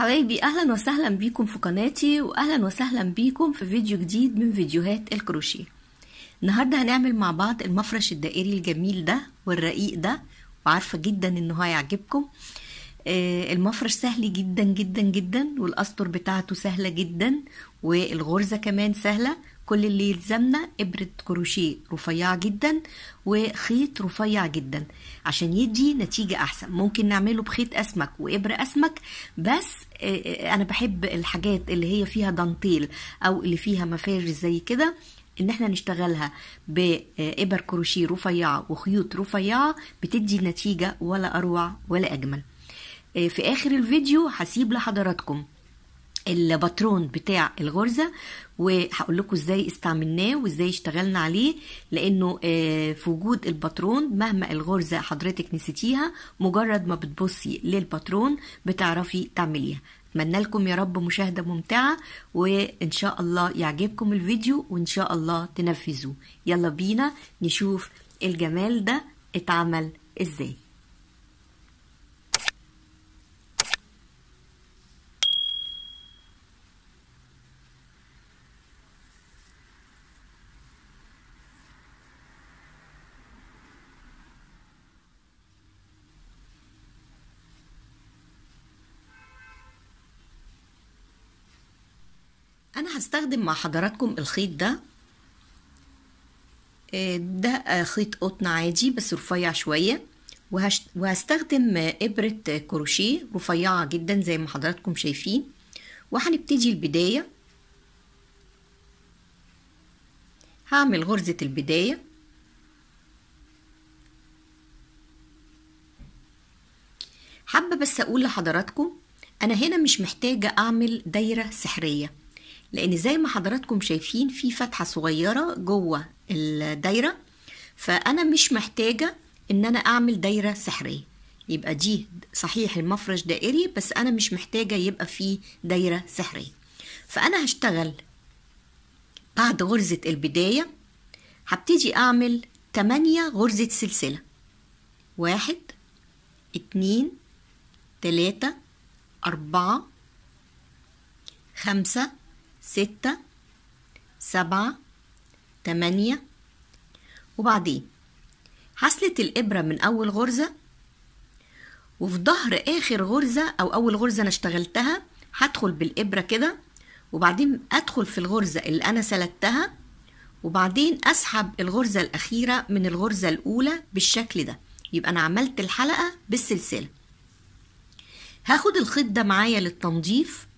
حبايبي اهلا وسهلا بيكم في قناتي واهلا وسهلا بيكم في فيديو جديد من فيديوهات الكروشيه النهارده هنعمل مع بعض المفرش الدائري الجميل ده والرقيق ده وعارفه جدا انه هيعجبكم آه، المفرش سهل جدا جدا جدا والاسطر بتاعته سهله جدا والغرزه كمان سهله كل اللي يلزمنا إبرة كروشيه رفيعة جدا وخيط رفيع جدا عشان يدي نتيجة أحسن ممكن نعمله بخيط أسمك وإبرة أسمك بس آه، آه، أنا بحب الحاجات اللي هي فيها دانتيل أو اللي فيها مفارش زي كده ان احنا نشتغلها بابر كروشيه رفيعه وخيوط رفيعه بتدي نتيجه ولا اروع ولا اجمل آه، في اخر الفيديو هسيب لحضراتكم الباترون بتاع الغرزة وهقول لكم ازاي استعملناه وازاي اشتغلنا عليه لانه آه، في وجود الباترون مهما الغرزة حضرتك نسيتيها مجرد ما بتبصي للباترون بتعرفي تعمليها اتمنى لكم يا رب مشاهدة ممتعة وان شاء الله يعجبكم الفيديو وان شاء الله تنفذوه يلا بينا نشوف الجمال ده اتعمل ازاي انا هستخدم مع حضراتكم الخيط ده آه، ده آه، خيط قطن عادي بس رفيع شوية وهستخدم إبرة كروشيه رفيعة جدا زي ما حضراتكم شايفين وهنبتدي البداية هعمل غرزة البداية حابة بس أقول لحضراتكم أنا هنا مش محتاجة أعمل دايرة سحرية لان زي ما حضراتكم شايفين في فتحه صغيره جوه الدايره فانا مش محتاجه ان انا اعمل دايره سحريه يبقى دي صحيح المفرش دائري بس انا مش محتاجه يبقى فيه دايره سحريه فانا هشتغل بعد غرزه البدايه هبتدي اعمل 8 غرزه سلسله واحد اتنين تلاتة أربعة خمسة ستة سبعة تمانية وبعدين حسلت الإبرة من أول غرزة وفي ظهر آخر غرزة أو أول غرزة أنا اشتغلتها هدخل بالإبرة كده وبعدين أدخل في الغرزة اللي أنا سلتها وبعدين أسحب الغرزة الأخيرة من الغرزة الأولى بالشكل ده يبقى أنا عملت الحلقة بالسلسلة هاخد الخيط ده معايا للتنظيف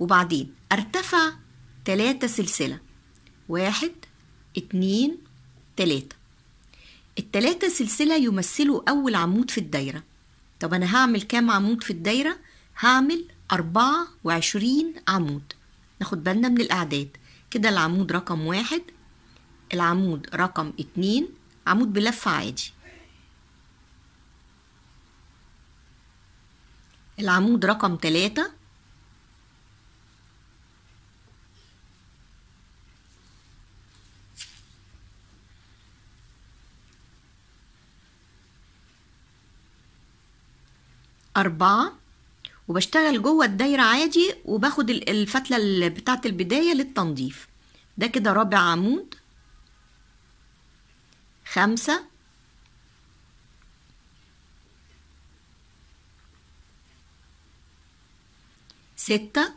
وبعدين ارتفع تلاتة سلسلة واحد اتنين تلاتة التلاتة سلسلة يمثلوا أول عمود في الدايرة طب أنا هعمل كام عمود في الدايرة؟ هعمل أربعة وعشرين عمود ناخد بالنا من الأعداد كده العمود رقم واحد العمود رقم اتنين عمود بلفة عادي العمود رقم تلاتة أربعة وبشتغل جوه الدايرة عادي وباخد الفتلة بتاعة البداية للتنظيف ده كده رابع عمود خمسة ستة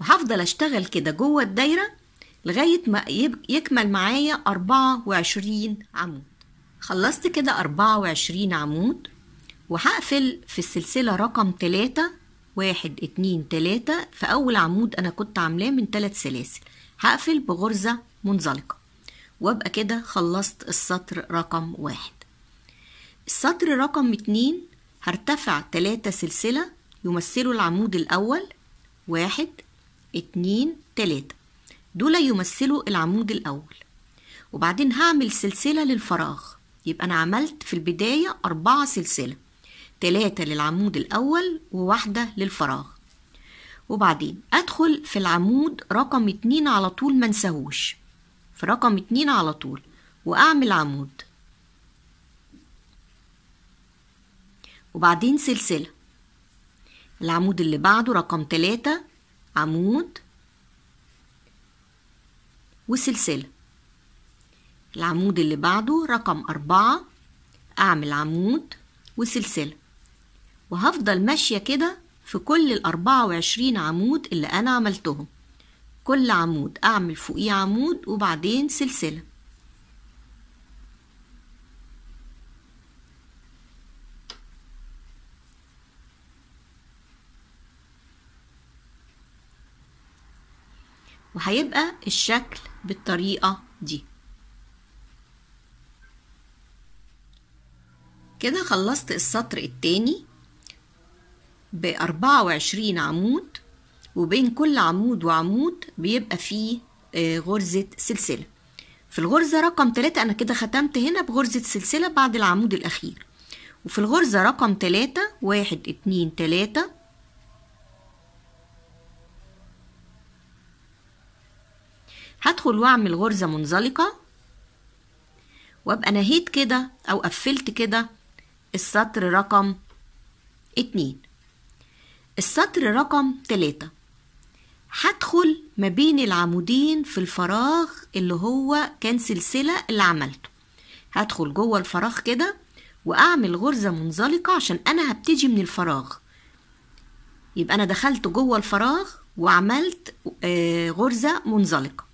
وهفضل اشتغل كده جوه الدايرة لغاية ما يكمل معايا أربعة وعشرين عمود خلصت كده أربعة وعشرين عمود وهقفل في السلسلة رقم تلاتة واحد اتنين تلاتة في أول عمود أنا كنت عاملاه من تلات سلاسل هقفل بغرزة منزلقة وابقى كده خلصت السطر رقم واحد السطر رقم اتنين هرتفع تلاتة سلسلة يمثلوا العمود الأول واحد اتنين تلاتة دول يمثلوا العمود الأول وبعدين هعمل سلسلة للفراغ يبقى أنا عملت في البداية أربعة سلسلة تلاتة للعمود الأول وواحدة للفراغ وبعدين أدخل في العمود رقم اتنين على طول منساهوش في رقم اتنين على طول وأعمل عمود وبعدين سلسلة العمود اللي بعده رقم تلاتة عمود وسلسله العمود اللي بعده رقم أربعة أعمل عمود وسلسلة وهفضل ماشية كده في كل الأربعة وعشرين عمود اللي أنا عملتهم كل عمود أعمل فوقيه عمود وبعدين سلسلة وهيبقى الشكل بالطريقة دي كده خلصت السطر التاني بأربعة وعشرين عمود وبين كل عمود وعمود بيبقى فيه آه، غرزة سلسلة في الغرزة رقم تلاتة أنا كده ختمت هنا بغرزة سلسلة بعد العمود الأخير وفي الغرزة رقم تلاتة واحد اتنين تلاتة هدخل واعمل غرزة منزلقة وابقى نهيت كده أو قفلت كده السطر رقم اتنين السطر رقم تلاتة هدخل ما بين العمودين في الفراغ اللي هو كان سلسلة اللي عملته هدخل جوه الفراغ كده وأعمل غرزة منزلقة عشان أنا هبتدي من الفراغ يبقى أنا دخلت جوه الفراغ وعملت آه، غرزة منزلقة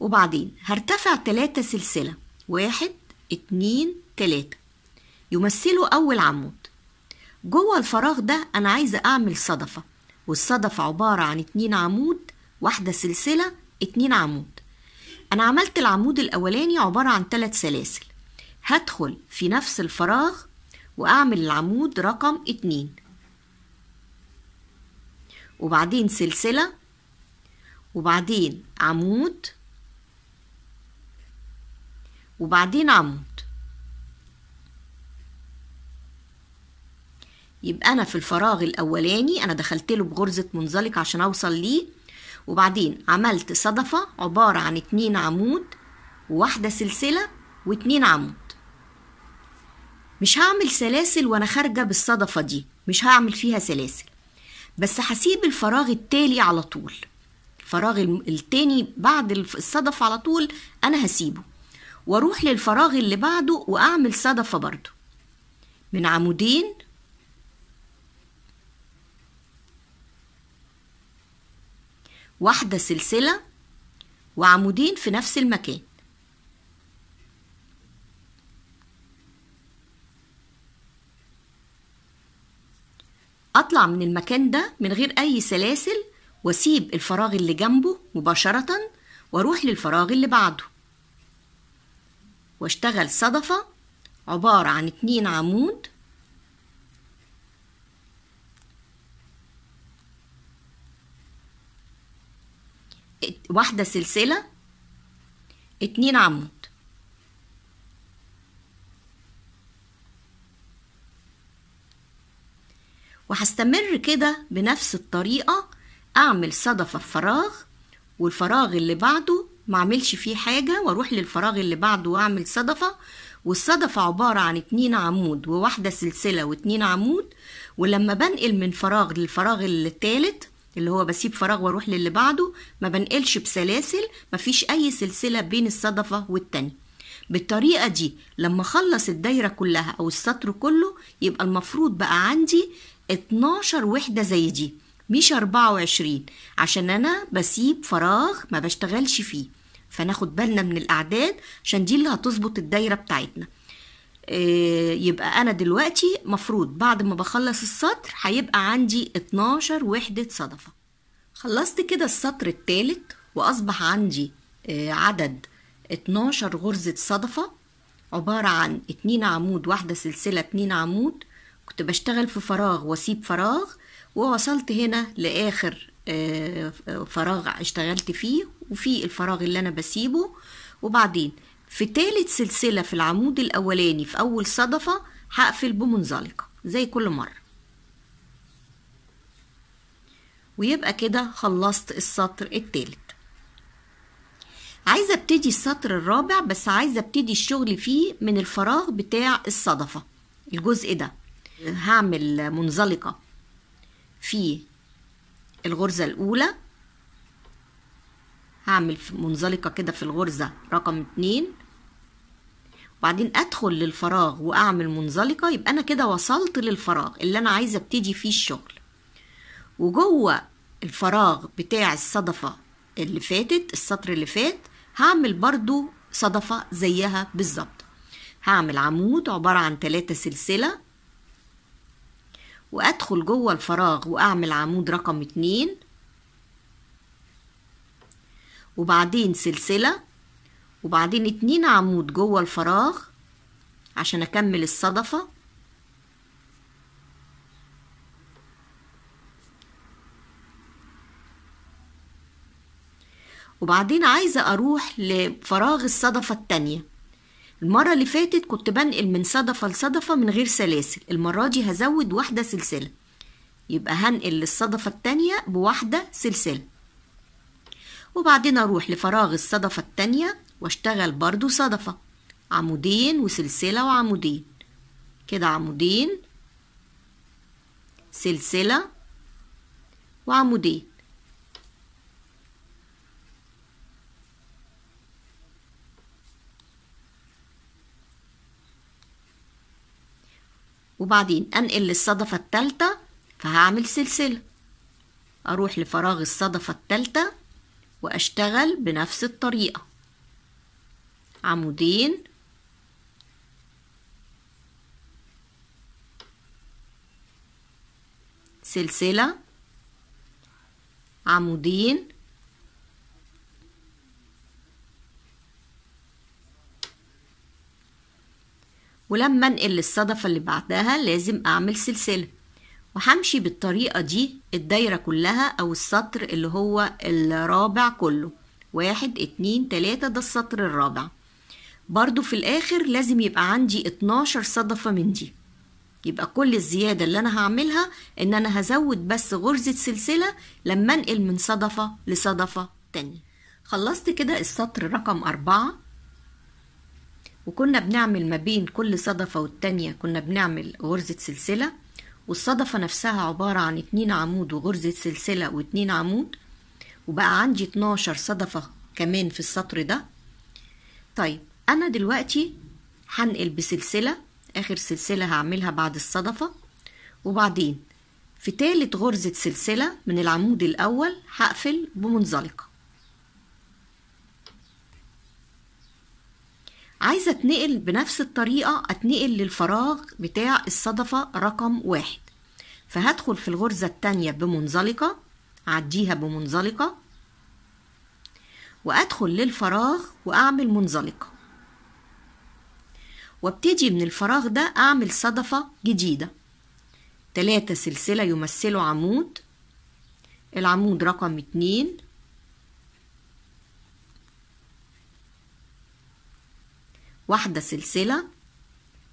وبعدين هرتفع تلاتة سلسلة واحد اتنين تلاتة يمثله أول عمود جوه الفراغ ده أنا عايزة أعمل صدفة والصدفة عبارة عن اتنين عمود واحدة سلسلة اتنين عمود أنا عملت العمود الأولاني عبارة عن تلات سلاسل هدخل في نفس الفراغ وأعمل العمود رقم اتنين وبعدين سلسلة وبعدين عمود وبعدين عمود يبقى أنا في الفراغ الأولاني أنا دخلت له بغرزة منزلق عشان أوصل ليه وبعدين عملت صدفة عبارة عن اتنين عمود وواحدة سلسلة واتنين عمود مش هعمل سلاسل وأنا خارجة بالصدفة دي مش هعمل فيها سلاسل بس هسيب الفراغ التالي على طول الفراغ التاني بعد الصدفه على طول أنا هسيبه واروح للفراغ اللي بعده واعمل صدفه برضه من عمودين واحدة سلسلة وعمودين في نفس المكان أطلع من المكان ده من غير أي سلاسل وأسيب الفراغ اللي جنبه مباشرة وأروح للفراغ اللي بعده وأشتغل صدفة عبارة عن اتنين عمود واحدة سلسلة اتنين عمود وهستمر كده بنفس الطريقة أعمل صدفة في فراغ والفراغ اللي بعده معملش فيه حاجة واروح للفراغ اللي بعده واعمل صدفة والصدفة عبارة عن اتنين عمود وواحدة سلسلة واتنين عمود ولما بنقل من فراغ للفراغ التالت اللي هو بسيب فراغ واروح للي بعده ما بنقلش بسلاسل مفيش اي سلسله بين الصدفه والتانيه بالطريقه دي لما اخلص الدايره كلها او السطر كله يبقى المفروض بقى عندي 12 وحده زي دي مش 24 عشان انا بسيب فراغ ما بشتغلش فيه فناخد بالنا من الاعداد عشان دي اللي هتظبط الدايره بتاعتنا آه، يبقى انا دلوقتي مفروض بعد ما بخلص السطر هيبقى عندي 12 وحده صدفه خلصت كده السطر الثالث واصبح عندي آه، عدد 12 غرزه صدفه عباره عن 2 عمود واحده سلسله 2 عمود كنت بشتغل في فراغ واسيب فراغ ووصلت هنا لاخر آه، فراغ اشتغلت فيه وفي الفراغ اللي انا بسيبه وبعدين في تالت سلسلة في العمود الأولاني في أول صدفة هقفل بمنزلقة زي كل مرة ويبقى كده خلصت السطر التالت عايزة ابتدي السطر الرابع بس عايزة ابتدي الشغل فيه من الفراغ بتاع الصدفة الجزء ده هعمل منزلقة في الغرزة الأولى هعمل منزلقة كده في الغرزة رقم اتنين وبعدين ادخل للفراغ واعمل منزلقة يبقى انا كده وصلت للفراغ اللي انا عايزة ابتدي فيه الشغل وجوه الفراغ بتاع الصدفة اللي فاتت السطر اللي فات هعمل برضو صدفة زيها بالظبط هعمل عمود عبارة عن ثلاثة سلسلة وادخل جوه الفراغ واعمل عمود رقم اتنين وبعدين سلسلة وبعدين اتنين عمود جوه الفراغ عشان أكمل الصدفة وبعدين عايزة أروح لفراغ الصدفة التانية المرة اللي فاتت كنت بنقل من صدفة لصدفة من غير سلاسل المرة دي هزود واحدة سلسلة يبقى هنقل للصدفة التانية بواحدة سلسلة وبعدين أروح لفراغ الصدفة التانية واشتغل برضو صدفة عمودين وسلسلة وعمودين كده عمودين سلسلة وعمودين وبعدين أنقل للصدفة التالتة فهعمل سلسلة أروح لفراغ الصدفة التالتة وأشتغل بنفس الطريقة عمودين سلسلة عمودين ولما انقل الصدفة اللي بعدها لازم أعمل سلسلة وهمشي بالطريقة دي الدايرة كلها أو السطر اللي هو الرابع كله واحد اتنين تلاتة ده السطر الرابع برضو في الآخر لازم يبقى عندي اتناشر صدفة من دي يبقى كل الزيادة اللي أنا هعملها إن أنا هزود بس غرزة سلسلة لما أنقل من صدفة لصدفة تانية خلصت كده السطر رقم أربعة وكنا بنعمل ما بين كل صدفة والتانية كنا بنعمل غرزة سلسلة والصدفة نفسها عبارة عن اتنين عمود وغرزة سلسلة واتنين عمود وبقى عندي 12 صدفة كمان في السطر ده طيب أنا دلوقتي هنقل بسلسلة آخر سلسلة هعملها بعد الصدفة وبعدين في تالت غرزة سلسلة من العمود الأول هقفل بمنزلقة عايزة اتنقل بنفس الطريقة اتنقل للفراغ بتاع الصدفة رقم واحد فهدخل في الغرزة التانية بمنزلقة عديها بمنزلقة وأدخل للفراغ وأعمل منزلقة وابتدي من الفراغ ده أعمل صدفة جديدة تلاتة سلسلة يمثلوا عمود العمود رقم اتنين واحدة سلسلة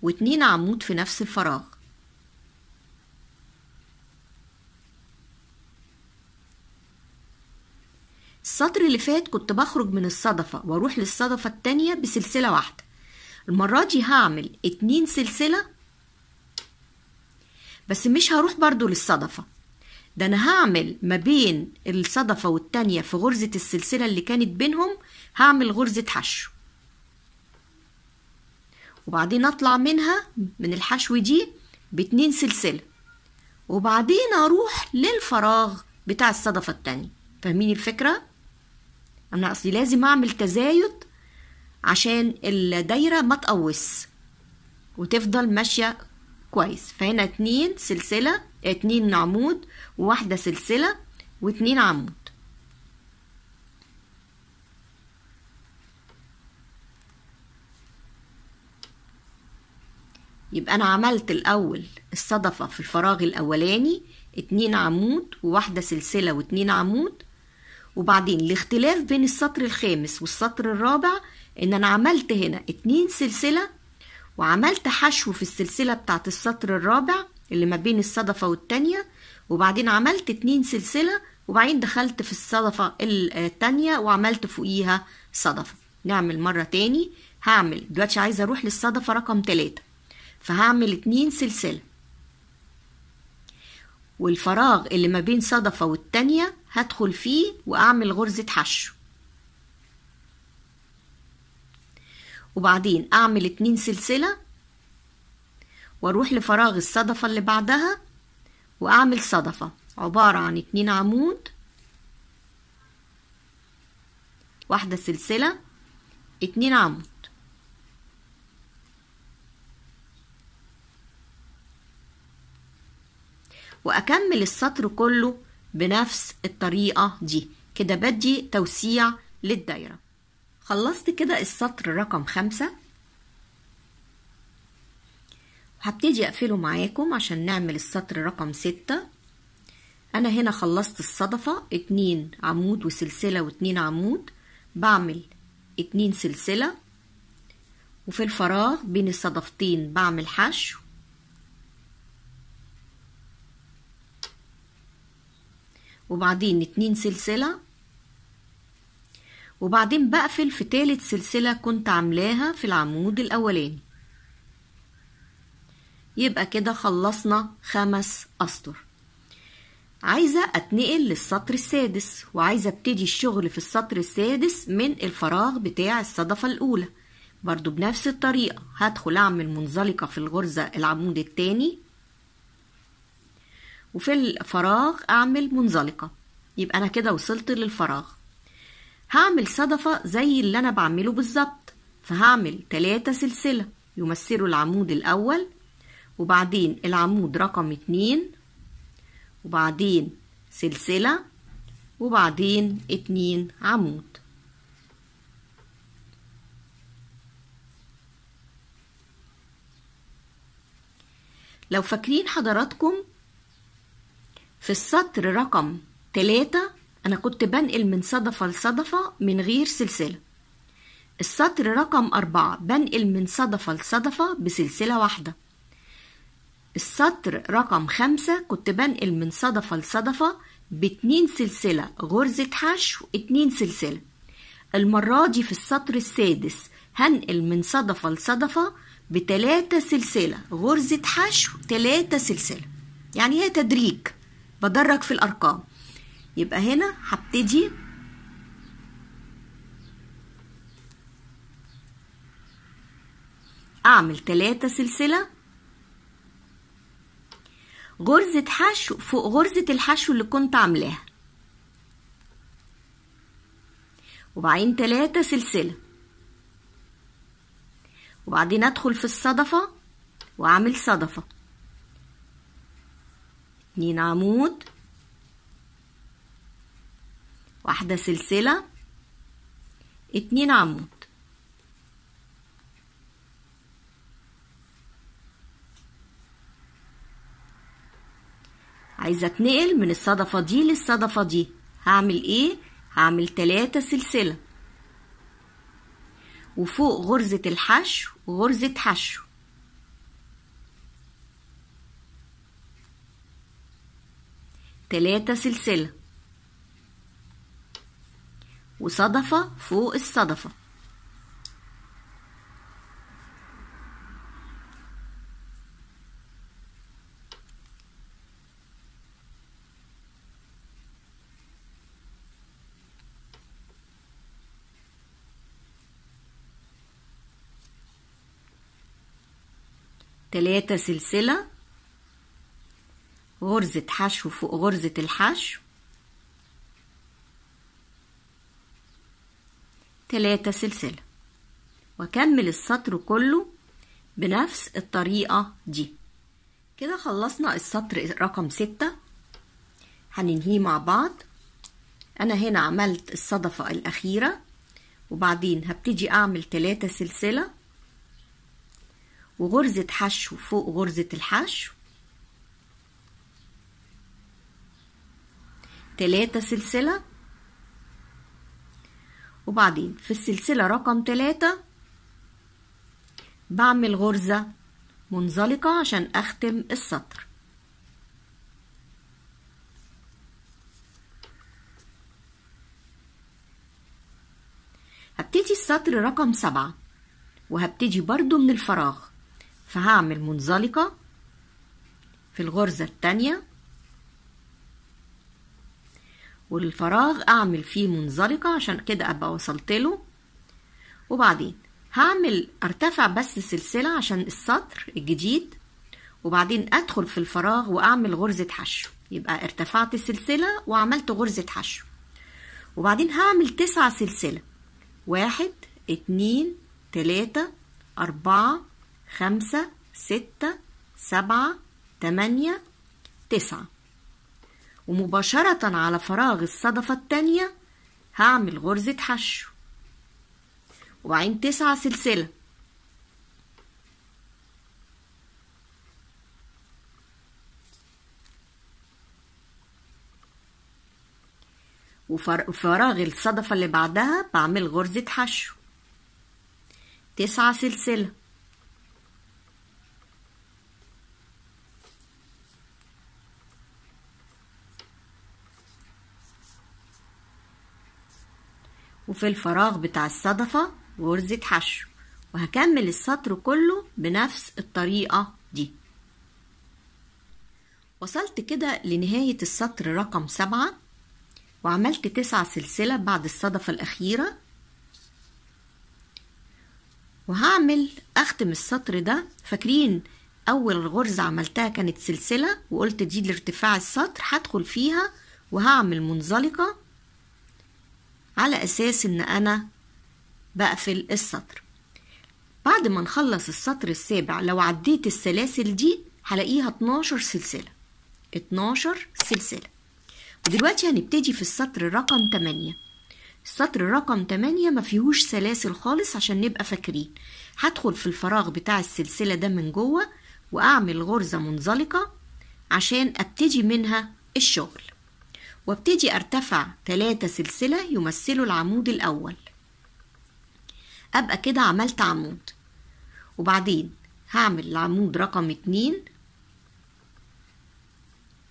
واتنين عمود في نفس الفراغ السطر اللي فات كنت بخرج من الصدفة واروح للصدفة التانية بسلسلة واحدة المرة دي هعمل اتنين سلسلة بس مش هروح برضو للصدفة ده انا هعمل ما بين الصدفة والتانية في غرزة السلسلة اللي كانت بينهم هعمل غرزة حشو وبعدين اطلع منها من الحشو دي باتنين سلسله وبعدين اروح للفراغ بتاع الصدفه التانيه فاهمين الفكره انا اصلي لازم اعمل تزايد عشان الدايره ما تقوس وتفضل ماشيه كويس فهنا اتنين سلسله اتنين عمود وواحده سلسله واتنين عمود يبقى أنا عملت الأول الصدفة في الفراغ الأولاني اتنين عمود وواحدة سلسلة واتنين عمود وبعدين الاختلاف بين السطر الخامس والسطر الرابع ان انا عملت هنا اتنين سلسلة وعملت حشو في السلسلة بتاعت السطر الرابع اللي ما بين الصدفة والتانية وبعدين عملت اتنين سلسلة وبعدين دخلت في الصدفة التانية وعملت فوقيها صدفة نعمل مرة تاني هعمل دلوقتي عايزة اروح للصدفة رقم تلاتة فهعمل اتنين سلسلة والفراغ اللي ما بين صدفة والتانية هدخل فيه وأعمل غرزة حشو وبعدين أعمل اتنين سلسلة وأروح لفراغ الصدفة اللي بعدها وأعمل صدفة عبارة عن اتنين عمود واحدة سلسلة اتنين عمود وأكمل السطر كله بنفس الطريقة دي كده بدي توسيع للدايرة خلصت كده السطر رقم خمسة هبتدي أقفله معاكم عشان نعمل السطر رقم ستة أنا هنا خلصت الصدفة اتنين عمود وسلسلة واتنين عمود بعمل اتنين سلسلة وفي الفراغ بين الصدفتين بعمل حشو وبعدين اتنين سلسلة وبعدين بقفل في تالت سلسلة كنت عاملاها في العمود الأولاني يبقى كده خلصنا خمس أسطر عايزة أتنقل للسطر السادس وعايزة أبتدي الشغل في السطر السادس من الفراغ بتاع الصدفة الأولى برضو بنفس الطريقة هدخل أعمل منزلقة في الغرزة العمود التاني وفي الفراغ أعمل منزلقة يبقى أنا كده وصلت للفراغ هعمل صدفة زي اللي أنا بعمله بالظبط فهعمل تلاتة سلسلة يمثلوا العمود الأول وبعدين العمود رقم اتنين وبعدين سلسلة وبعدين اتنين عمود لو فاكرين حضراتكم في السطر رقم تلاتة أنا كنت بنقل من صدفة لصدفة من غير سلسلة السطر رقم أربعة بنقل من صدفة لصدفة بسلسلة واحدة السطر رقم خمسة كنت بنقل من صدفة لصدفة باتنين سلسلة غرزة حشو اتنين سلسلة المرة دي في السطر السادس هنقل من صدفة لصدفة بتلاتة سلسلة غرزة حشو تلاتة سلسلة يعني هي تدريج بدرج في الأرقام يبقى هنا هبتدي أعمل تلاتة سلسلة غرزة حشو فوق غرزة الحشو اللي كنت عاملاها وبعدين تلاتة سلسلة وبعدين أدخل في الصدفة وأعمل صدفة اتنين عمود واحدة سلسلة اتنين عمود عايزة اتنقل من الصدفة دي للصدفة دي هعمل ايه؟ هعمل تلاتة سلسلة وفوق غرزة الحشو غرزة حشو تلاتة سلسلة وصدفة فوق الصدفة تلاتة سلسلة غرزة حشو فوق غرزة الحشو تلاتة سلسلة وأكمل السطر كله بنفس الطريقة دي كده خلصنا السطر رقم ستة هننهيه مع بعض أنا هنا عملت الصدفة الأخيرة وبعدين هبتدي أعمل تلاتة سلسلة وغرزة حشو فوق غرزة الحشو تلاتة سلسلة وبعدين في السلسلة رقم تلاتة بعمل غرزة منزلقة عشان أختم السطر هبتدي السطر رقم سبعة وهبتدي برضو من الفراغ فهعمل منزلقة في الغرزة التانية والفراغ اعمل فيه منزلقة عشان كده ابقى وصلت له وبعدين هعمل ارتفع بس سلسلة عشان السطر الجديد وبعدين ادخل في الفراغ واعمل غرزة حشو يبقى ارتفعت سلسلة وعملت غرزة حشو وبعدين هعمل تسعة سلسلة واحد اتنين تلاتة أربعة خمسة ستة سبعة تمانية تسعة ومباشرة على فراغ الصدفة التانية هعمل غرزة حشو وبعدين تسعة سلسلة وفراغ الصدفة اللي بعدها بعمل غرزة حشو تسعة سلسلة وفي الفراغ بتاع الصدفة غرزة حشو وهكمل السطر كله بنفس الطريقة دي وصلت كده لنهاية السطر رقم سبعة وعملت تسعة سلسلة بعد الصدفة الأخيرة وهعمل أختم السطر ده فاكرين أول غرزة عملتها كانت سلسلة وقلت دي لارتفاع السطر هدخل فيها وهعمل منزلقة على أساس إن أنا بقفل السطر بعد ما نخلص السطر السابع لو عديت السلاسل دي هلاقيها 12 سلسلة 12 سلسلة ودلوقتي هنبتدي في السطر رقم 8 السطر رقم 8 ما فيهوش سلاسل خالص عشان نبقى فاكرين هدخل في الفراغ بتاع السلسلة ده من جوه وأعمل غرزة منزلقة عشان أبتدي منها الشغل وابتدي أرتفع تلاتة سلسلة يمثلوا العمود الأول أبقى كده عملت عمود وبعدين هعمل العمود رقم اتنين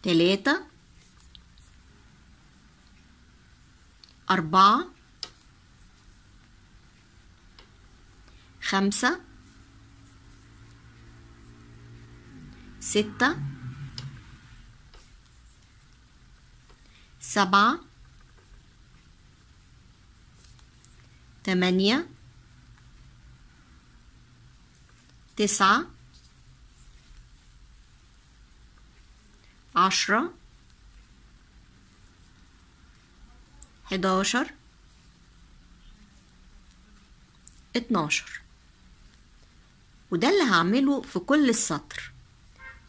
تلاتة أربعة خمسة ستة سبعة تمانية تسعة عشرة حداشر اتناشر وده اللي هعمله في كل السطر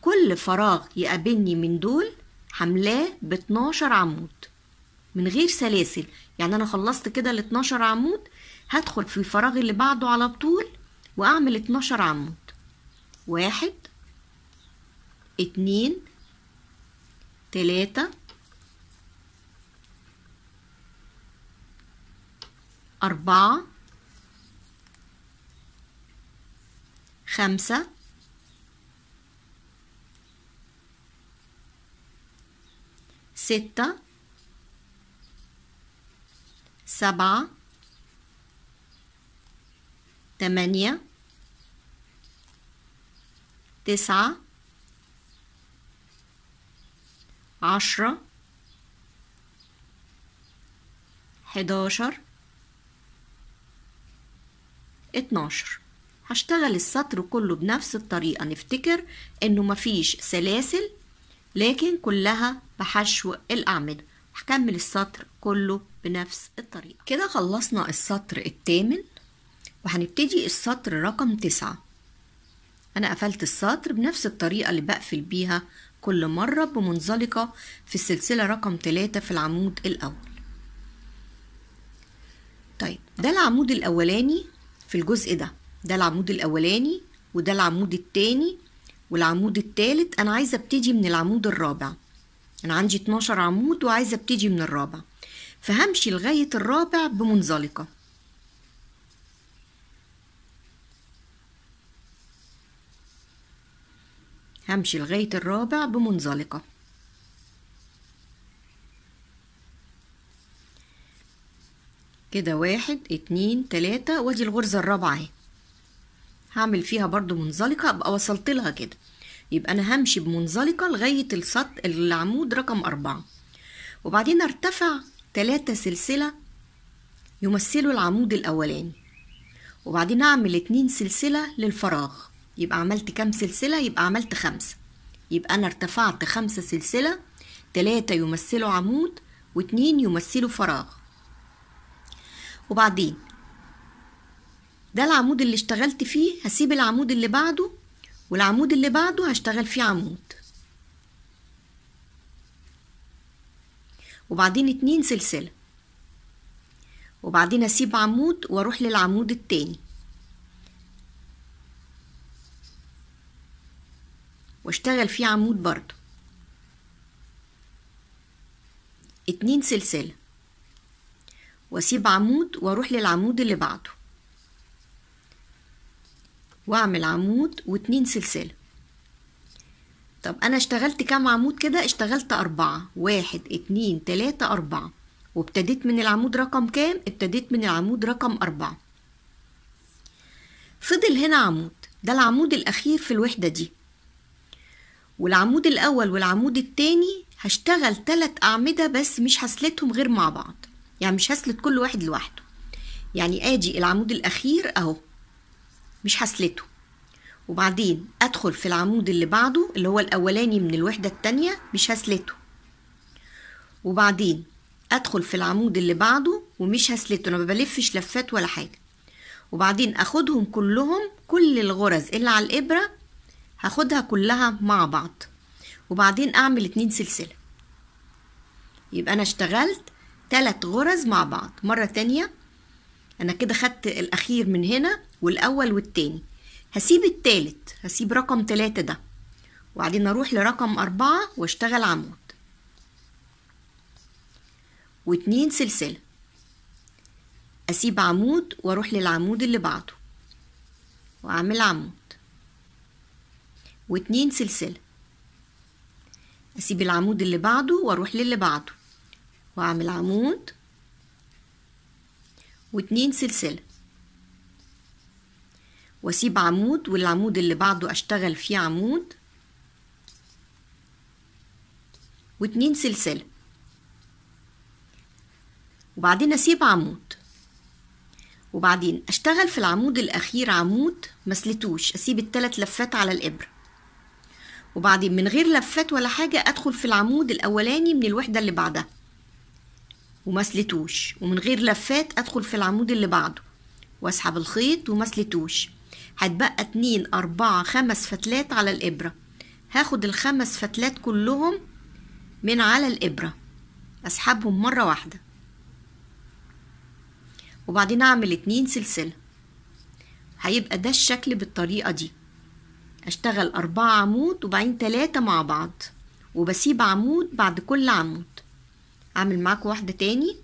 كل فراغ يقابلني من دول حملاه ب 12 عمود من غير سلاسل يعني انا خلصت كده ال 12 عمود هدخل في الفراغ اللي بعده على طول واعمل 12 عمود واحد اتنين تلاتة أربعة خمسة ستة سبعة تمانية تسعة عشرة حداشر اتناشر هشتغل السطر كله بنفس الطريقة نفتكر انه مفيش سلاسل لكن كلها بحشو الأعمدة هكمل السطر كله بنفس الطريقة كده خلصنا السطر الثامن وهنبتدي السطر رقم تسعة أنا قفلت السطر بنفس الطريقة اللي بقفل بيها كل مرة بمنزلقة في السلسلة رقم تلاتة في العمود الأول طيب ده العمود الأولاني في الجزء ده ده العمود الأولاني وده العمود التاني والعمود الثالث انا عايزه ابتدي من العمود الرابع انا عندي 12 عمود وعايزه ابتدي من الرابع فهمشي لغايه الرابع بمنزلقه همشي لغايه الرابع بمنزلقه كده واحد اتنين تلاتة وادي الغرزة الرابعة اهي هعمل فيها برضو منزلقة ابقى وصلت لها كده يبقى انا همشي بمنزلقة لغاية السطح العمود رقم اربعة وبعدين ارتفع تلاتة سلسلة يمثلوا العمود الاولاني وبعدين اعمل اتنين سلسلة للفراغ يبقى عملت كام سلسلة يبقى عملت خمسة يبقى انا ارتفعت خمسة سلسلة تلاتة يمثلوا عمود واتنين يمثلوا فراغ وبعدين ده العمود اللي اشتغلت فيه هسيب العمود اللي بعده والعمود اللي بعده هشتغل فيه عمود وبعدين اتنين سلسلة وبعدين اسيب عمود واروح للعمود التاني واشتغل فيه عمود برضو اتنين سلسلة واسيب عمود واروح للعمود اللي بعده واعمل عمود واتنين سلسلة طب انا اشتغلت كام عمود كده اشتغلت اربعة واحد اتنين تلاتة اربعة وابتديت من العمود رقم كام ابتديت من العمود رقم اربعة فضل هنا عمود ده العمود الاخير في الوحدة دي والعمود الاول والعمود التاني هشتغل تلات اعمدة بس مش هسلتهم غير مع بعض يعني مش هسلت كل واحد لوحده يعني ادي العمود الاخير اهو مش هسلته وبعدين أدخل في العمود اللي بعده اللي هو الأولاني من الوحدة التانية مش هسلته وبعدين أدخل في العمود اللي بعده ومش هسلته أنا ما بلفش لفات ولا حاجة وبعدين أخدهم كلهم كل الغرز اللي على الإبرة هاخدها كلها مع بعض وبعدين أعمل اتنين سلسلة يبقى أنا اشتغلت تلات غرز مع بعض مرة تانية أنا كده خدت الأخير من هنا والأول والتاني هسيب التالت هسيب رقم تلاتة ده وبعدين أروح لرقم أربعة وأشتغل عمود واتنين سلسلة أسيب عمود وأروح للعمود اللي بعده وأعمل عمود واتنين سلسلة أسيب العمود اللي بعده وأروح للي بعده وأعمل عمود واتنين سلسلة واسيب عمود والعمود اللي بعده اشتغل فيه عمود واتنين سلسلة وبعدين اسيب عمود وبعدين اشتغل في العمود الاخير عمود مسلتوش اسيب التلات لفات على الابرة وبعدين من غير لفات ولا حاجة ادخل في العمود الاولاني من الوحدة اللي بعدها ومسلتوش ومن غير لفات ادخل في العمود اللي بعده واسحب الخيط ومسلتوش هتبقى اتنين اربعة خمس فتلات على الابرة هاخد الخمس فتلات كلهم من على الابرة اسحبهم مرة واحدة وبعدين اعمل اتنين سلسلة هيبقى ده الشكل بالطريقة دي اشتغل اربعة عمود وبعدين تلاتة مع بعض وبسيب عمود بعد كل عمود اعمل معاكم واحدة تاني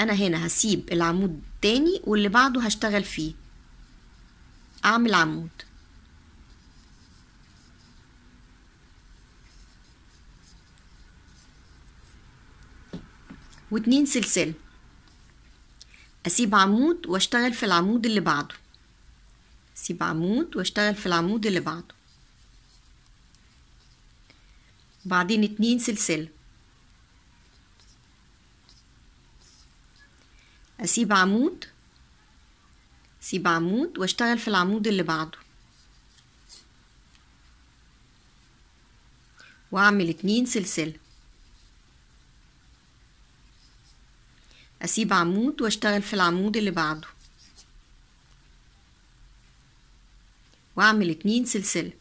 انا هنا هسيب العمود تاني واللي بعده هشتغل فيه أعمل عمود واتنين سلسلة أسيب عمود وأشتغل في العمود اللي بعده أسيب عمود وأشتغل في العمود اللي بعده وبعدين اتنين سلسلة أسيب عمود سيب عمود واشتغل في العمود اللي بعده واعمل اتنين سلسلة اسيب عمود واشتغل في العمود اللي بعده واعمل اتنين سلسلة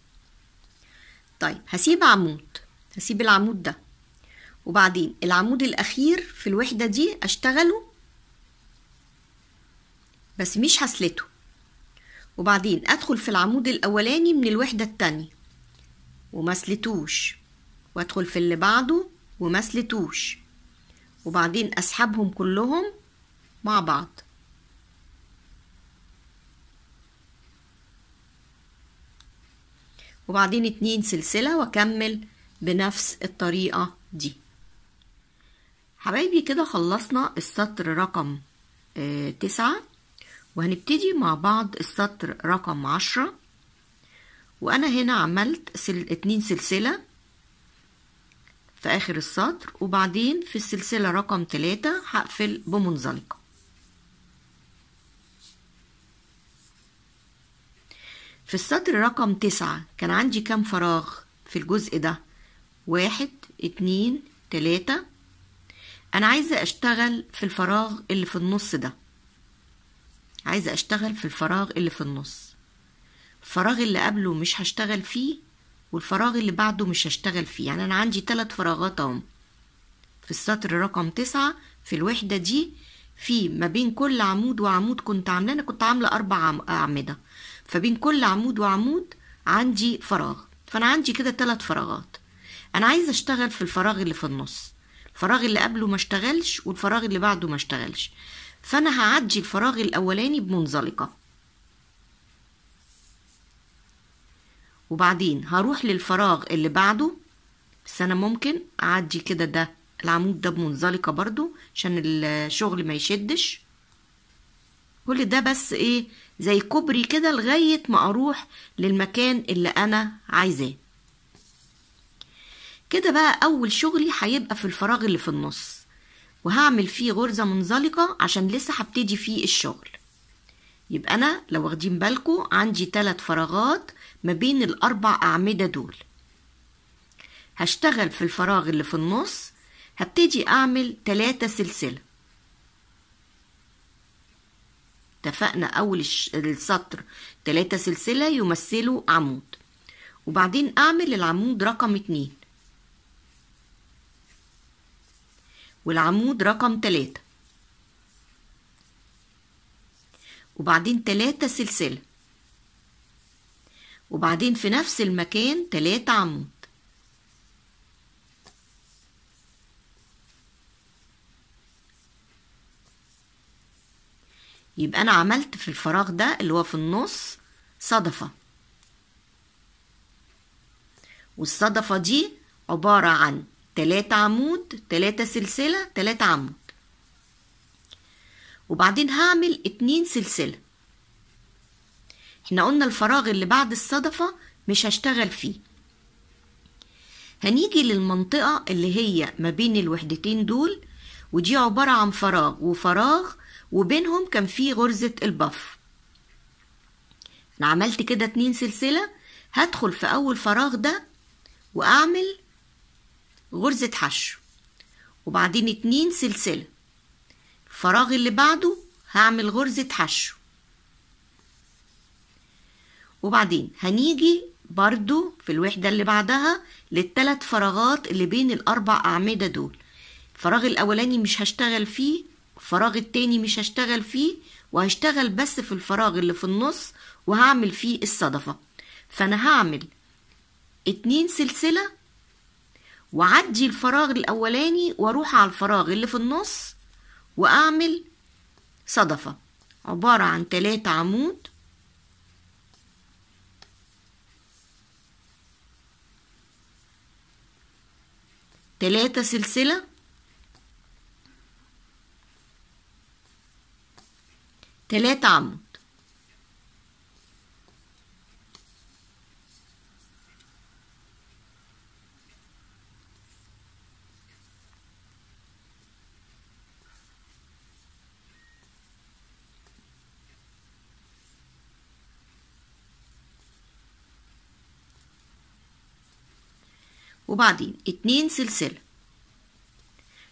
طيب هسيب عمود هسيب العمود ده وبعدين العمود الاخير في الوحدة دي اشتغله بس مش هسلته وبعدين أدخل في العمود الأولاني من الوحدة التانية وما سلتوش وأدخل في اللي بعده وما سلتوش وبعدين أسحبهم كلهم مع بعض وبعدين اتنين سلسلة واكمل بنفس الطريقة دي حبايبي كده خلصنا السطر رقم آه، تسعة وهنبتدي مع بعض السطر رقم عشرة وأنا هنا عملت سل... اتنين سلسلة في آخر السطر وبعدين في السلسلة رقم تلاتة هقفل بمنزلقة في السطر رقم تسعة كان عندي كام فراغ في الجزء ده واحد اتنين تلاتة أنا عايزة أشتغل في الفراغ اللي في النص ده عايزة أشتغل في الفراغ اللي في النص الفراغ اللي قبله مش هشتغل فيه والفراغ اللي بعده مش هشتغل فيه يعني أنا عندي تلات فراغات أهم في السطر رقم تسعة في الوحدة دي في ما بين كل عمود وعمود كنت عاملة أنا كنت عاملة أربع أعمدة فبين كل عمود وعمود عندي فراغ فأنا عندي كده تلات فراغات أنا عايزة أشتغل في الفراغ اللي في النص الفراغ اللي قبله ما اشتغلش والفراغ اللي بعده ما اشتغلش فأنا هعدي الفراغ الأولاني بمنزلقة وبعدين هروح للفراغ اللي بعده بس أنا ممكن أعدي كده ده العمود ده بمنزلقة برضو عشان الشغل ما يشدش كل ده بس ايه زي كوبري كده لغاية ما اروح للمكان اللي انا عايزاه كده بقى اول شغلي هيبقى في الفراغ اللي في النص وهعمل فيه غرزة منزلقة عشان لسه هبتدي فيه الشغل يبقى أنا لو واخدين بالكو عندي تلات فراغات ما بين الأربع أعمدة دول هشتغل في الفراغ اللي في النص هبتدي أعمل تلاتة سلسلة اتفقنا أول السطر تلاتة سلسلة يمثلوا عمود وبعدين أعمل العمود رقم اتنين والعمود رقم تلاتة وبعدين تلاتة سلسلة وبعدين في نفس المكان تلاتة عمود يبقى أنا عملت في الفراغ ده اللي هو في النص صدفة والصدفة دي عبارة عن تلاتة عمود تلاتة سلسلة تلاتة عمود وبعدين هعمل اتنين سلسلة احنا قلنا الفراغ اللي بعد الصدفة مش هشتغل فيه هنيجي للمنطقة اللي هي ما بين الوحدتين دول ودي عبارة عن فراغ وفراغ وبينهم كان فيه غرزة البف انا عملت كده اتنين سلسلة هدخل في اول فراغ ده واعمل غرزة حشو وبعدين اتنين سلسلة الفراغ اللي بعده هعمل غرزة حشو وبعدين هنيجي برضو في الوحدة اللي بعدها للتلات فراغات اللي بين الأربع أعمدة دول الفراغ الأولاني مش هشتغل فيه الفراغ التاني مش هشتغل فيه وهشتغل بس في الفراغ اللي في النص وهعمل فيه الصدفة فأنا هعمل اتنين سلسلة وعدي الفراغ الاولاني واروح على الفراغ اللي في النص واعمل صدفه عباره عن تلاتة عمود تلاتة سلسلة تلاتة عمود وبعدين اتنين سلسلة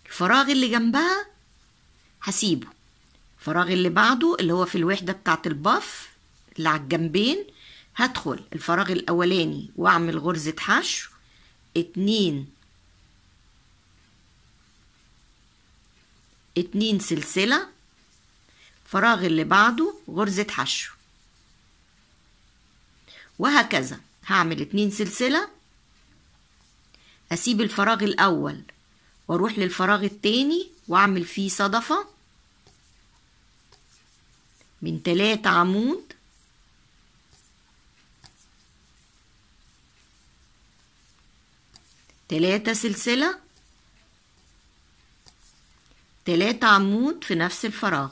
الفراغ اللي جنبها هسيبه الفراغ اللي بعده اللي هو في الوحدة بتاعة الباف اللي على الجنبين هدخل الفراغ الأولاني وأعمل غرزة حشو اتنين اتنين سلسلة الفراغ اللي بعده غرزة حشو وهكذا هعمل اتنين سلسلة هسيب الفراغ الأول وأروح للفراغ التاني وأعمل فيه صدفة من تلات عمود تلاتة سلسلة تلاتة عمود في نفس الفراغ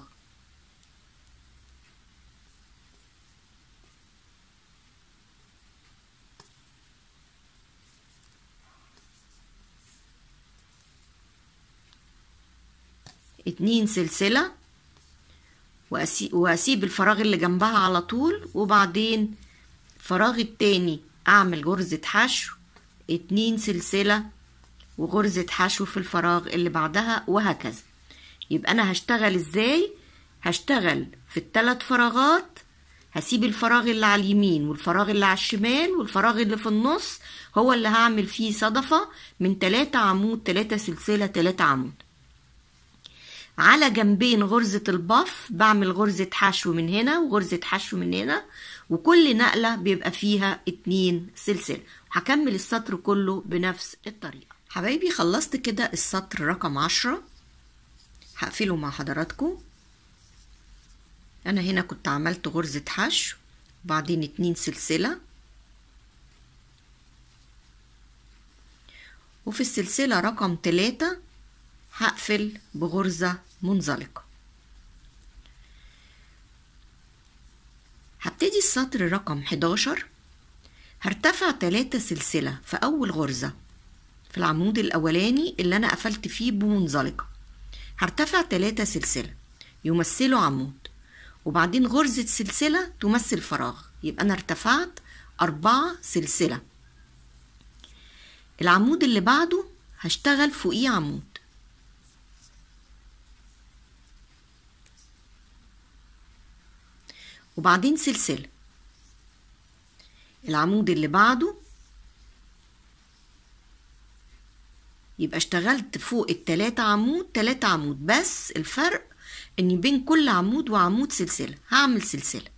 اتنين سلسلة وأسيب الفراغ اللي جنبها على طول وبعدين الفراغ التاني أعمل غرزة حشو اتنين سلسلة وغرزة حشو في الفراغ اللي بعدها وهكذا يبقى أنا هشتغل إزاي؟ هشتغل في التلات فراغات هسيب الفراغ اللي على اليمين والفراغ اللي على الشمال والفراغ اللي في النص هو اللي هعمل فيه صدفة من تلاتة عمود تلاتة سلسلة تلاتة عمود على جنبين غرزة الباف بعمل غرزة حشو من هنا وغرزة حشو من هنا وكل نقلة بيبقى فيها اتنين سلسلة هكمل السطر كله بنفس الطريقة حبايبي خلصت كده السطر رقم عشرة هقفله مع حضراتكم انا هنا كنت عملت غرزة حشو وبعدين اتنين سلسلة وفي السلسلة رقم تلاتة هقفل بغرزة منزلقة هبتدي السطر رقم 11 هرتفع ثلاثة سلسلة في أول غرزة في العمود الأولاني اللي أنا قفلت فيه بمنزلقة هرتفع ثلاثة سلسلة يمثلوا عمود وبعدين غرزة سلسلة تمثل فراغ يبقى أنا ارتفعت أربعة سلسلة العمود اللي بعده هشتغل فوقيه عمود وبعدين سلسلة العمود اللي بعده يبقى اشتغلت فوق التلاتة عمود تلاتة عمود بس الفرق ان بين كل عمود وعمود سلسلة هعمل سلسلة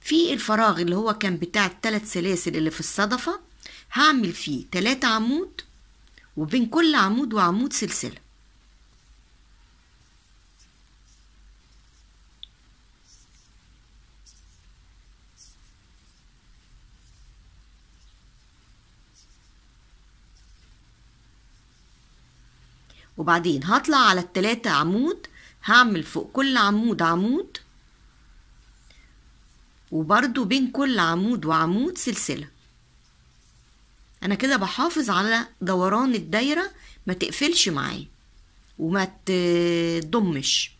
في الفراغ اللي هو كان بتاع التلات سلاسل اللي في الصدفة هعمل فيه تلاتة عمود وبين كل عمود وعمود سلسلة وبعدين هطلع على التلاتة عمود هعمل فوق كل عمود عمود وبرضو بين كل عمود وعمود سلسلة أنا كده بحافظ على دوران الدايرة ما تقفلش معايا وما تضمش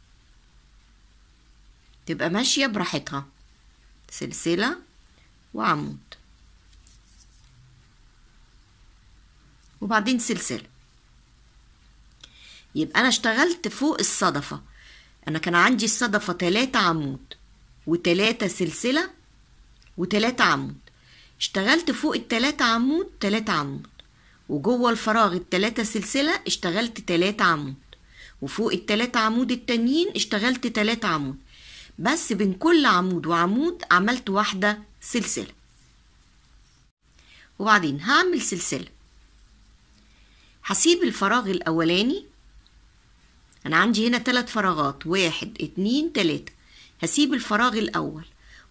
تبقى ماشية براحتها سلسلة وعمود وبعدين سلسلة يبقى أنا اشتغلت فوق الصدفة أنا كان عندي الصدفة تلاتة عمود وتلاتة سلسلة وتلاتة عمود اشتغلت فوق التلاتة عمود تلاتة عمود وجوه الفراغ التلاتة سلسلة اشتغلت تلاتة عمود وفوق التلاتة عمود التانيين اشتغلت تلاتة عمود بس بين كل عمود وعمود عملت واحدة سلسلة وبعدين هعمل سلسلة هسيب الفراغ الأولاني أنا عندي هنا تلات فراغات واحد اتنين تلاتة هسيب الفراغ الأول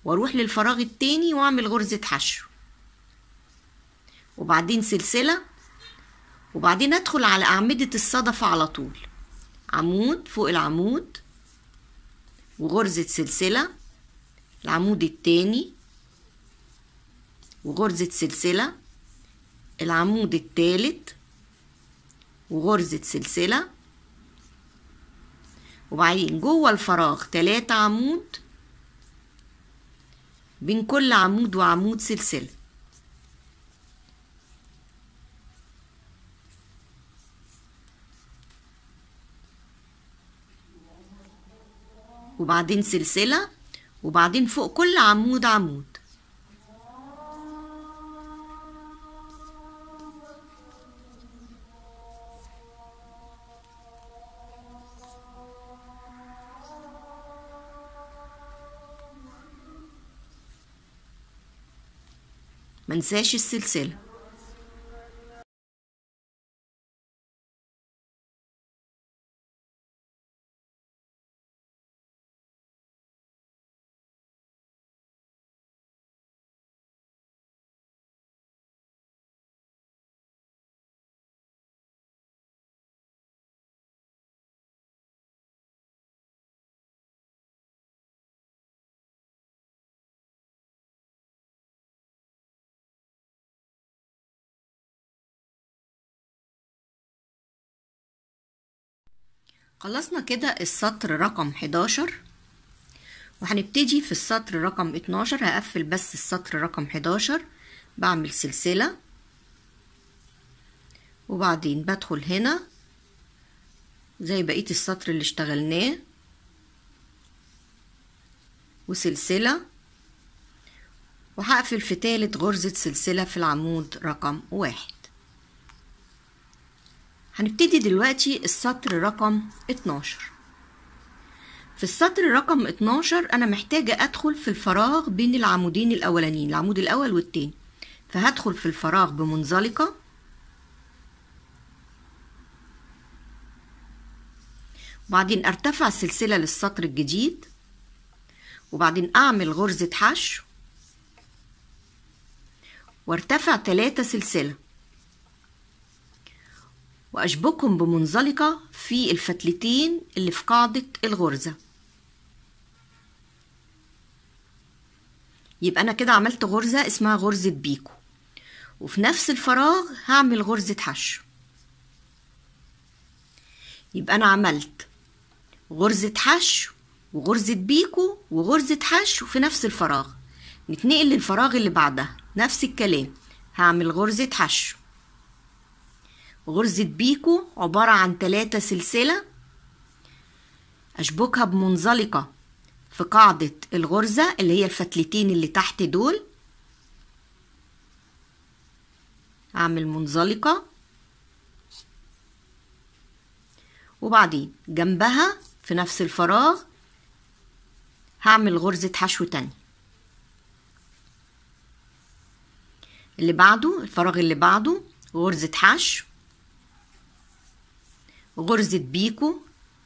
وأروح للفراغ التاني وأعمل غرزة حشو وبعدين سلسلة وبعدين أدخل على أعمدة الصدفة على طول عمود فوق العمود وغرزة سلسلة العمود التاني وغرزة سلسلة العمود التالت وغرزة سلسلة وبعدين جوه الفراغ تلاتة عمود بين كل عمود وعمود سلسلة وبعدين سلسلة وبعدين فوق كل عمود عمود منساش السلسله خلصنا كده السطر رقم 11 وهنبتدي في السطر رقم 12 هقفل بس السطر رقم 11 بعمل سلسلة وبعدين بدخل هنا زي بقية السطر اللي اشتغلناه وسلسلة وهقفل في تالت غرزة سلسلة في العمود رقم واحد هنبتدي دلوقتي السطر رقم 12 في السطر رقم 12 أنا محتاجة أدخل في الفراغ بين العمودين الأولانيين العمود الأول والتاني فهدخل في الفراغ بمنزلقة وبعدين ارتفع سلسلة للسطر الجديد وبعدين أعمل غرزة حشو وارتفع تلاتة سلسلة وأشبكهم بمنزلقة في الفتلتين اللي في قاعدة الغرزة يبقى أنا كده عملت غرزة اسمها غرزة بيكو وفي نفس الفراغ هعمل غرزة حشو يبقى أنا عملت غرزة حشو وغرزة بيكو وغرزة حشو في نفس الفراغ نتنقل للفراغ اللي بعدها نفس الكلام هعمل غرزة حشو غرزة بيكو عبارة عن تلاتة سلسلة أشبكها بمنزلقة في قاعدة الغرزة اللي هي الفتلتين اللي تحت دول أعمل منزلقة وبعدين جنبها في نفس الفراغ هعمل غرزة حشو تانية اللي بعده الفراغ اللي بعده غرزة حشو غرزة بيكو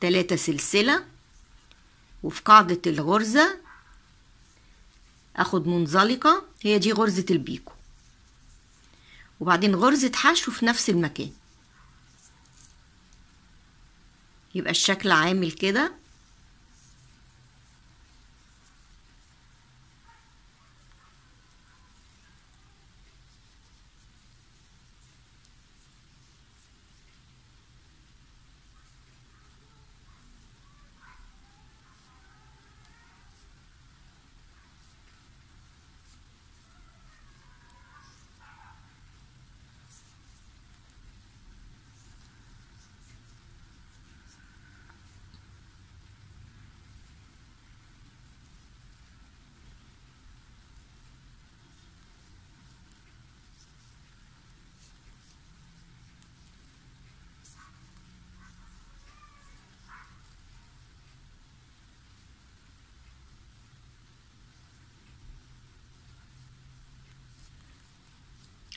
تلاتة سلسلة وفي قاعدة الغرزة اخد منزلقة هي دي غرزة البيكو وبعدين غرزة حشو في نفس المكان يبقى الشكل عامل كده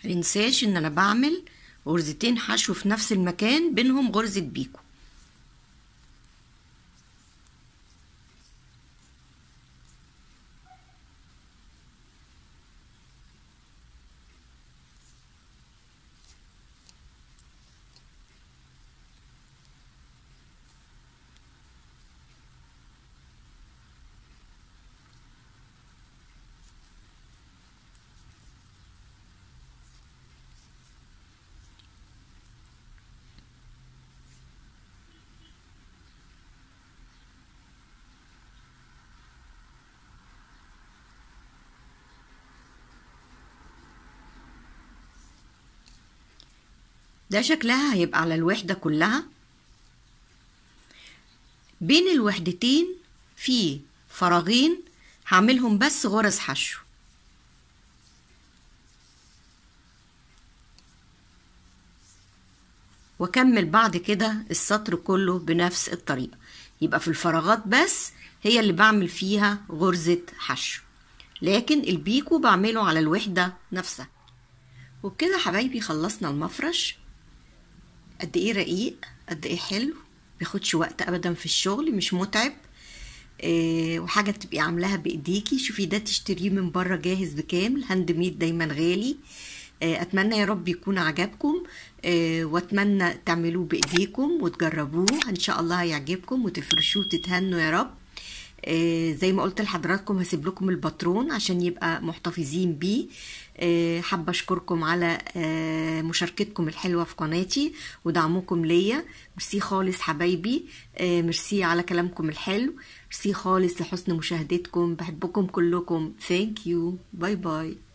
تنساش ان انا بعمل غرزتين حشو في نفس المكان بينهم غرزة بيكو ده شكلها هيبقى على الوحدة كلها بين الوحدتين في فراغين هعملهم بس غرز حشو واكمل بعد كده السطر كله بنفس الطريقة يبقى في الفراغات بس هي اللي بعمل فيها غرزة حشو لكن البيكو بعمله على الوحدة نفسها وبكده حبايبي خلصنا المفرش قد ايه رقيق قد ايه حلو بياخدش وقت ابدا في الشغل مش متعب إيه وحاجه تبقي عاملاها بايديكي شوفي ده تشتريه من بره جاهز بكامل هاند ميد دايما غالي إيه اتمنى يا رب يكون عجبكم إيه واتمنى تعملوه بايديكم وتجربوه ان شاء الله هيعجبكم وتفرشوه وتتهنوا يا رب آه، زي ما قلت لحضراتكم هسيب لكم الباترون عشان يبقى محتفظين بيه آه، حابة أشكركم على آه، مشاركتكم الحلوة في قناتي ودعمكم ليا ميرسي خالص حبايبي آه، ميرسي على كلامكم الحلو ميرسي خالص لحسن مشاهدتكم بحبكم كلكم ثانك يو باي باي